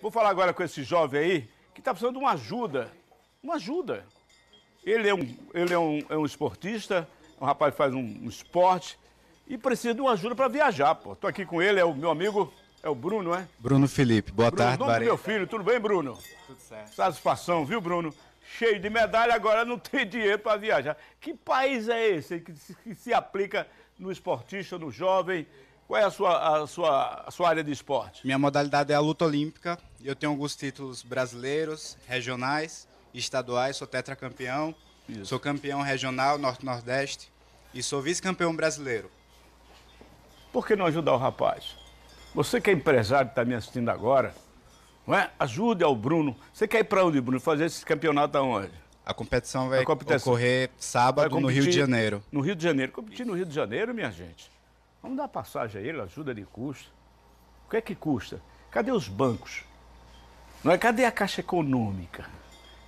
Vou falar agora com esse jovem aí que está precisando de uma ajuda. Uma ajuda. Ele é um, ele é um, é um esportista, um rapaz que faz um, um esporte e precisa de uma ajuda para viajar, pô. Tô aqui com ele, é o meu amigo, é o Bruno, é? Bruno Felipe, boa Bruno, tarde, Bruno, meu filho, tudo bem, Bruno? Tudo certo. Satisfação, viu, Bruno? Cheio de medalha, agora não tem dinheiro para viajar. Que país é esse que se, que se aplica no esportista, no jovem qual é a sua, a sua, a sua área de esporte? Minha modalidade é a luta olímpica. Eu tenho alguns títulos brasileiros, regionais, estaduais. Sou tetracampeão. Isso. Sou campeão regional norte-nordeste e sou vice-campeão brasileiro. Por que não ajudar o rapaz? Você que é empresário que está me assistindo agora, não é? ajude ao Bruno. Você quer ir para onde, Bruno? Fazer esse campeonato aonde? A competição vai a competição. ocorrer sábado no Rio de Janeiro. No Rio de Janeiro. Competir no Rio de Janeiro, minha gente. Vamos dar passagem a ele, ajuda de custo. O que é que custa? Cadê os bancos? Não é? Cadê a Caixa Econômica,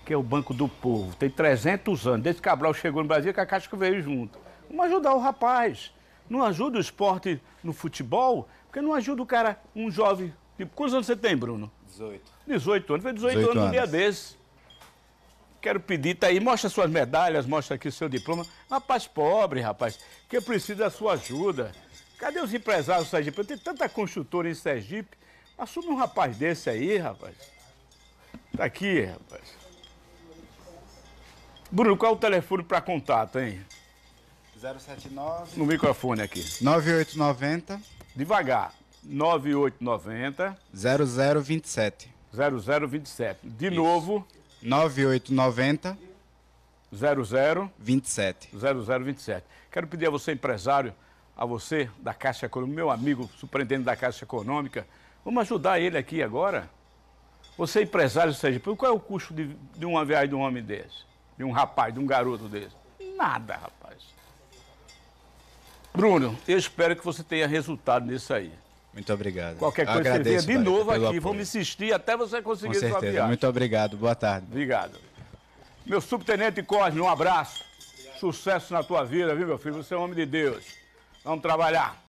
que é o Banco do Povo? Tem 300 anos, desde que Cabral chegou no Brasil, que a Caixa veio junto. Vamos ajudar o rapaz. Não ajuda o esporte no futebol, porque não ajuda o cara, um jovem. Tipo, quantos anos você tem, Bruno? 18. 18 anos. Foi 18, 18 anos, anos dia desses. Quero pedir, tá aí, mostra suas medalhas, mostra aqui o seu diploma. Rapaz pobre, rapaz, que precisa da sua ajuda. Cadê os empresários do Sergipe? Tem tanta construtora em Sergipe. Assume um rapaz desse aí, rapaz. Tá aqui, rapaz. Bruno, qual é o telefone para contato, hein? 079. No microfone aqui. 9890. Devagar. 9890. 0027. 0027. De Isso. novo. 9890 0027. 0027. Quero pedir a você, empresário, a você da Caixa Econômica, meu amigo superintendente da Caixa Econômica, vamos ajudar ele aqui agora? Você, empresário, seja, qual é o custo de, de uma viagem de um homem desse? De um rapaz, de um garoto desse? Nada, rapaz. Bruno, eu espero que você tenha resultado nisso aí. Muito obrigado. Qualquer coisa Agradeço, você venha de novo aqui. Apoio. Vamos insistir até você conseguir Com certeza. sua viagem. Muito obrigado. Boa tarde. Obrigado. Meu subtenente Cosme, um abraço. Obrigado. Sucesso na tua vida, viu, meu filho? Você é um homem de Deus. Vamos trabalhar.